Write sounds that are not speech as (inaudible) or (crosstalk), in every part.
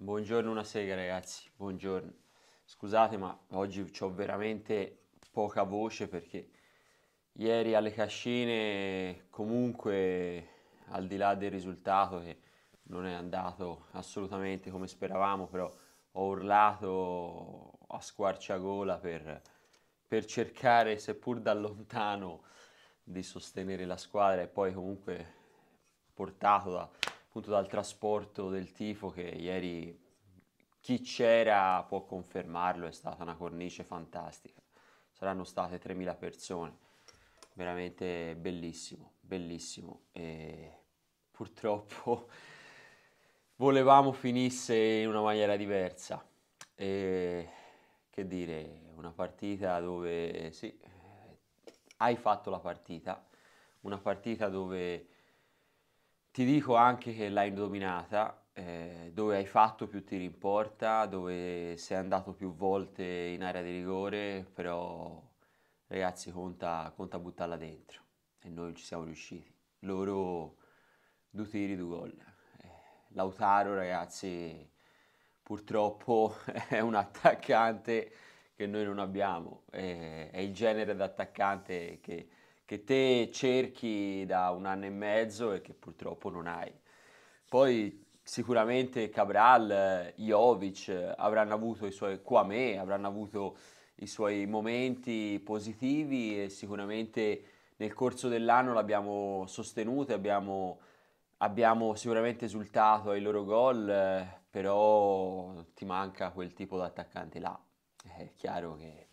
Buongiorno una sega ragazzi, buongiorno. Scusate ma oggi ho veramente poca voce perché ieri alle cascine comunque al di là del risultato che non è andato assolutamente come speravamo però ho urlato a squarciagola per, per cercare seppur da lontano di sostenere la squadra e poi comunque portato da appunto dal trasporto del tifo che ieri chi c'era può confermarlo, è stata una cornice fantastica. Saranno state 3.000 persone, veramente bellissimo, bellissimo. E purtroppo (laughs) volevamo finisse in una maniera diversa. E che dire, una partita dove sì, hai fatto la partita, una partita dove ti dico anche che l'hai dominata, eh, dove hai fatto più tiri in porta, dove sei andato più volte in area di rigore, però ragazzi conta, conta buttarla dentro e noi ci siamo riusciti. Loro due tiri, due gol. Eh, Lautaro ragazzi purtroppo (laughs) è un attaccante che noi non abbiamo, è, eh, è il genere d'attaccante che che te cerchi da un anno e mezzo e che purtroppo non hai. Poi sicuramente Cabral, Jovic avranno avuto i suoi Kwame, avranno avuto i suoi momenti positivi e sicuramente nel corso dell'anno l'abbiamo sostenuto, abbiamo, abbiamo sicuramente esultato ai loro gol, però ti manca quel tipo di attaccante là. È chiaro che,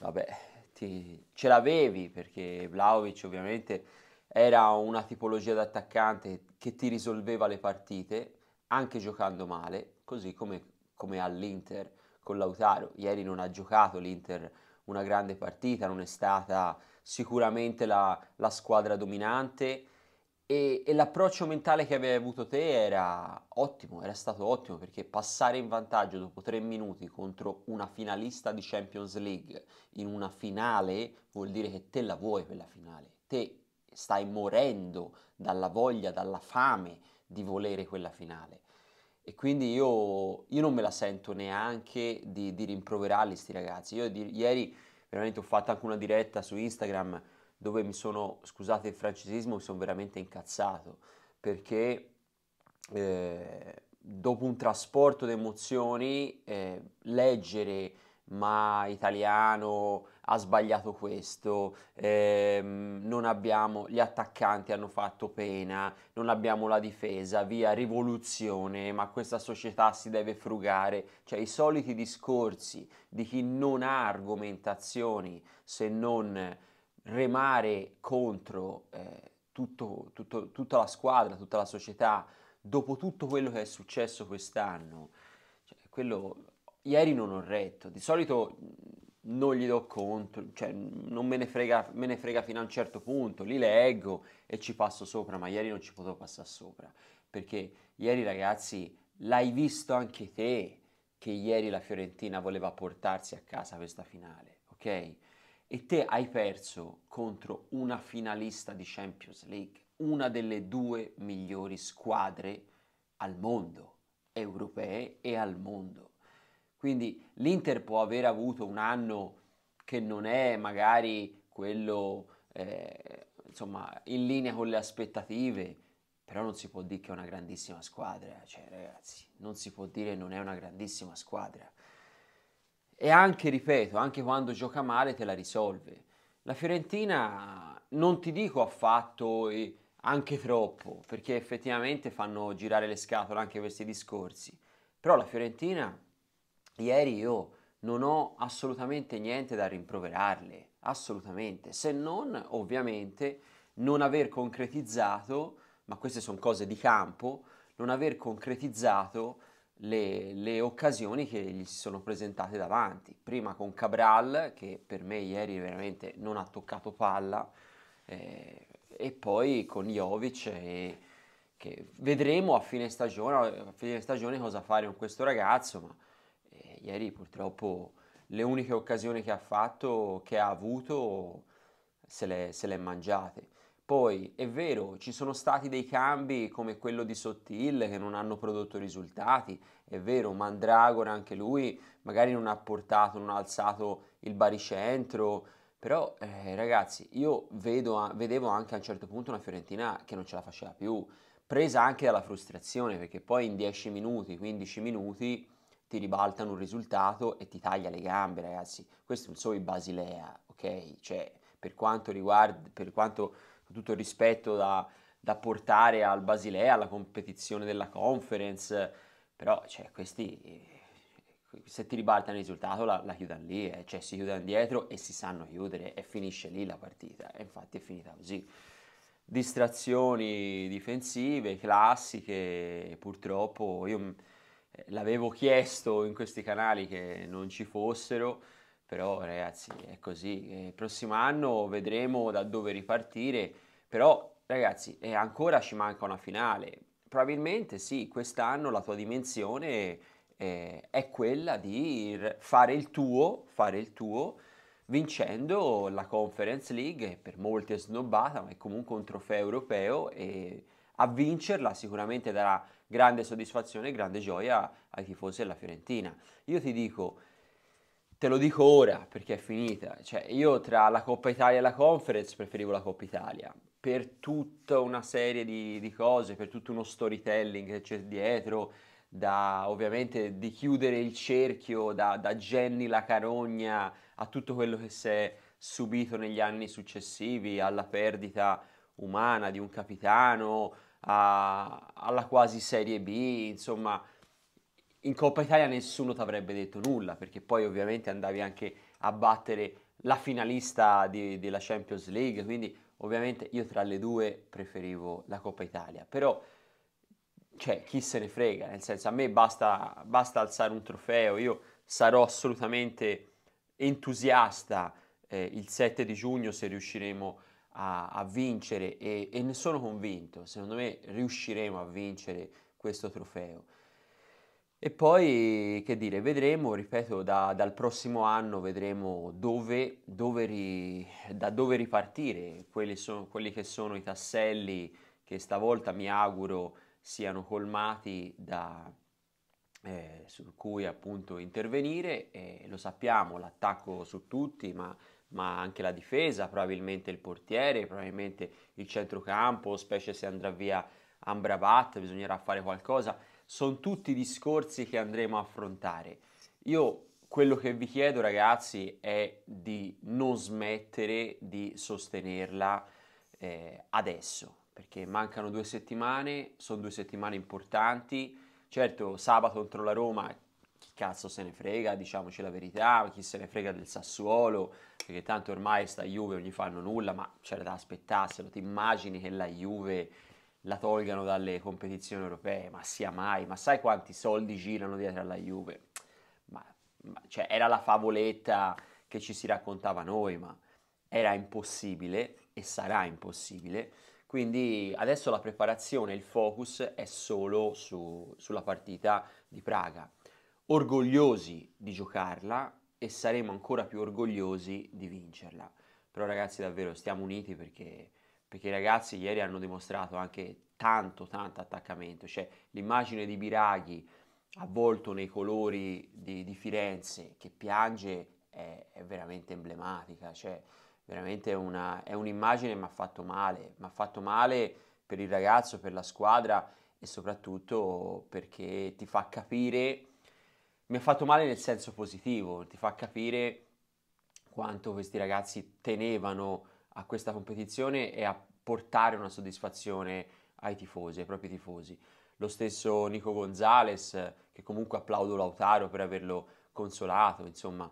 vabbè, ti, ce l'avevi perché Vlaovic ovviamente era una tipologia d'attaccante che ti risolveva le partite anche giocando male, così come, come all'Inter con Lautaro. Ieri non ha giocato l'Inter una grande partita, non è stata sicuramente la, la squadra dominante e, e, l'approccio mentale che avevi avuto te era ottimo, era stato ottimo perché passare in vantaggio dopo tre minuti contro una finalista di Champions League in una finale vuol dire che te la vuoi quella finale, te stai morendo dalla voglia, dalla fame di volere quella finale. E quindi io, io non me la sento neanche di, di rimproverarli sti ragazzi. Io di, ieri veramente ho fatto anche una diretta su Instagram dove mi sono, scusate il francesismo, mi sono veramente incazzato perché eh, dopo un trasporto di emozioni eh, leggere ma italiano ha sbagliato questo, ehm, non abbiamo, gli attaccanti hanno fatto pena, non abbiamo la difesa, via rivoluzione, ma questa società si deve frugare, cioè i soliti discorsi di chi non ha argomentazioni se non remare contro eh, tutto, tutto, tutta la squadra, tutta la società, dopo tutto quello che è successo quest'anno, cioè, quello ieri non ho retto, di solito mm, non gli do conto, cioè non me ne frega, me ne frega fino a un certo punto, li leggo e ci passo sopra, ma ieri non ci potevo passare sopra, perché ieri ragazzi l'hai visto anche te che ieri la Fiorentina voleva portarsi a casa questa finale, ok? e te hai perso contro una finalista di Champions League, una delle due migliori squadre al mondo, europee e al mondo. Quindi l'Inter può aver avuto un anno che non è magari quello eh, insomma, in linea con le aspettative, però non si può dire che è una grandissima squadra, cioè ragazzi, non si può dire che non è una grandissima squadra e anche, ripeto, anche quando gioca male te la risolve. La Fiorentina non ti dico affatto e eh, anche troppo, perché effettivamente fanno girare le scatole anche questi discorsi. Però la Fiorentina ieri io non ho assolutamente niente da rimproverarle, assolutamente, se non ovviamente non aver concretizzato, ma queste sono cose di campo, non aver concretizzato le, le, occasioni che gli si sono presentate davanti. Prima con Cabral, che per me ieri veramente non ha toccato palla, eh, e poi con Jovic, e, eh, che vedremo a fine, stagione, a fine stagione cosa fare con questo ragazzo, ma eh, ieri purtroppo le uniche occasioni che ha fatto, che ha avuto, se le, se le è mangiate. Poi è vero, ci sono stati dei cambi come quello di Sottil che non hanno prodotto risultati, è vero, Mandragora anche lui magari non ha portato, non ha alzato il baricentro, però eh, ragazzi io vedo, vedevo anche a un certo punto una Fiorentina che non ce la faceva più, presa anche dalla frustrazione perché poi in 10 minuti, 15 minuti ti ribaltano un risultato e ti taglia le gambe ragazzi, questo è il suo Basilea, ok? Cioè per quanto riguarda, per quanto tutto il rispetto da, da portare al Basilea, alla competizione della conference, però cioè, questi se ti ribaltano il risultato la, la chiudono lì, eh. cioè si chiudono dietro e si sanno chiudere e finisce lì la partita, e infatti è finita così. Distrazioni difensive, classiche, purtroppo io eh, l'avevo chiesto in questi canali che non ci fossero, però ragazzi è così, il eh, prossimo anno vedremo da dove ripartire, però ragazzi eh, ancora ci manca una finale, probabilmente sì, quest'anno la tua dimensione eh, è quella di fare il tuo, fare il tuo, vincendo la Conference League, per molti è snobbata, ma è comunque un trofeo europeo e a vincerla sicuramente darà grande soddisfazione e grande gioia ai tifosi della Fiorentina. Io ti dico, te lo dico ora perché è finita. Cioè, io tra la Coppa Italia e la Conference preferivo la Coppa Italia per tutta una serie di, di cose, per tutto uno storytelling che c'è dietro, da ovviamente di chiudere il cerchio da, da Jenny la carogna a tutto quello che si è subito negli anni successivi, alla perdita umana di un capitano, a, alla quasi Serie B, insomma in Coppa Italia nessuno ti avrebbe detto nulla, perché poi ovviamente andavi anche a battere la finalista di, della Champions League, quindi ovviamente io tra le due preferivo la Coppa Italia, però cioè, chi se ne frega, nel senso a me basta, basta alzare un trofeo, io sarò assolutamente entusiasta eh, il 7 di giugno se riusciremo a, a vincere e, e ne sono convinto, secondo me riusciremo a vincere questo trofeo. E poi, che dire, vedremo, ripeto, da, dal prossimo anno vedremo dove, dove ri, da dove ripartire, quelli, so, quelli, che sono i tasselli che stavolta mi auguro siano colmati da, eh, su cui appunto intervenire, eh, lo sappiamo, l'attacco su tutti, ma, ma anche la difesa, probabilmente il portiere, probabilmente il centrocampo, specie se andrà via Ambravat, bisognerà fare qualcosa sono tutti discorsi che andremo a affrontare. Io quello che vi chiedo ragazzi è di non smettere di sostenerla eh, adesso, perché mancano due settimane, sono due settimane importanti. Certo, sabato contro la Roma, chi cazzo se ne frega, diciamoci la verità, chi se ne frega del Sassuolo, perché tanto ormai sta Juve non gli fanno nulla, ma c'era da aspettarselo, ti immagini che la Juve la tolgano dalle competizioni europee, ma sia mai, ma sai quanti soldi girano dietro alla Juve? Ma, ma, cioè, era la favoletta che ci si raccontava noi, ma era impossibile e sarà impossibile. Quindi adesso la preparazione, il focus è solo su, sulla partita di Praga. Orgogliosi di giocarla e saremo ancora più orgogliosi di vincerla. Però ragazzi davvero stiamo uniti perché perché i ragazzi ieri hanno dimostrato anche tanto, tanto attaccamento, cioè l'immagine di Biraghi avvolto nei colori di, di Firenze che piange è, è veramente emblematica, cioè veramente una, è un'immagine che mi ha fatto male, mi ha fatto male per il ragazzo, per la squadra e soprattutto perché ti fa capire, mi ha fatto male nel senso positivo, ti fa capire quanto questi ragazzi tenevano a questa competizione e a portare una soddisfazione ai tifosi, ai propri tifosi. Lo stesso Nico Gonzales, che comunque applaudo Lautaro per averlo consolato, insomma,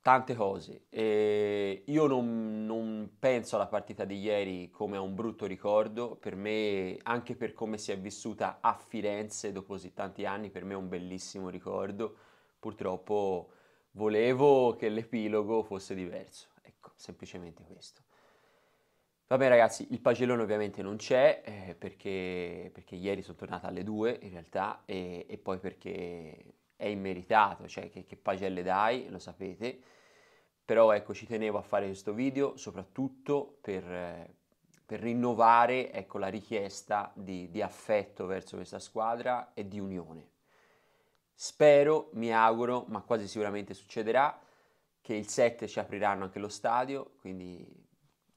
tante cose. E io non, non penso alla partita di ieri come a un brutto ricordo, per me, anche per come si è vissuta a Firenze dopo così tanti anni, per me è un bellissimo ricordo. Purtroppo volevo che l'epilogo fosse diverso semplicemente questo. Vabbè ragazzi, il pagellone ovviamente non c'è eh, perché, perché, ieri sono tornata alle 2 in realtà e, e poi perché è immeritato, cioè che, che, pagelle dai, lo sapete, però ecco ci tenevo a fare questo video soprattutto per, per rinnovare ecco, la richiesta di, di affetto verso questa squadra e di unione. Spero, mi auguro, ma quasi sicuramente succederà, che il 7 ci apriranno anche lo stadio, quindi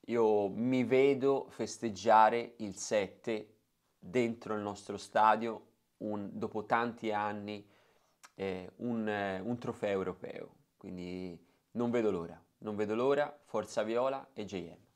io mi vedo festeggiare il 7 dentro il nostro stadio un, dopo tanti anni eh, un, eh, un, trofeo europeo, quindi non vedo l'ora, non vedo l'ora, forza viola e JM.